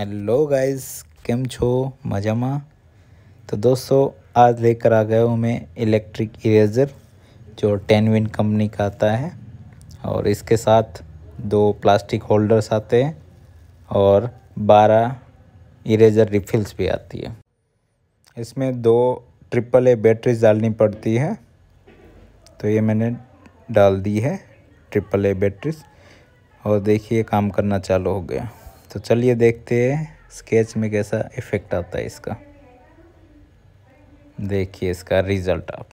hello guys કેમ छो મજામાં तो दोस्तों आज लेकर आ गया हूँ मैं इलेक्ट्रिक इरेज़र जो टेन विन कंपनी का आता है और इसके साथ दो प्लास्टिक होल्डर्स आते हैं और बारह इरेज़र रिफिल्स भी आती है इसमें दो ट्रिपल ए बैटरीज डालनी पड़ती है तो ये मैंने डाल दी है ट्रिपल ए बैटरीज और देखिए काम करना चालू हो गया तो चलिए देखते हैं स्केच में कैसा इफ़ेक्ट आता है इसका देखिए इसका रिज़ल्ट आप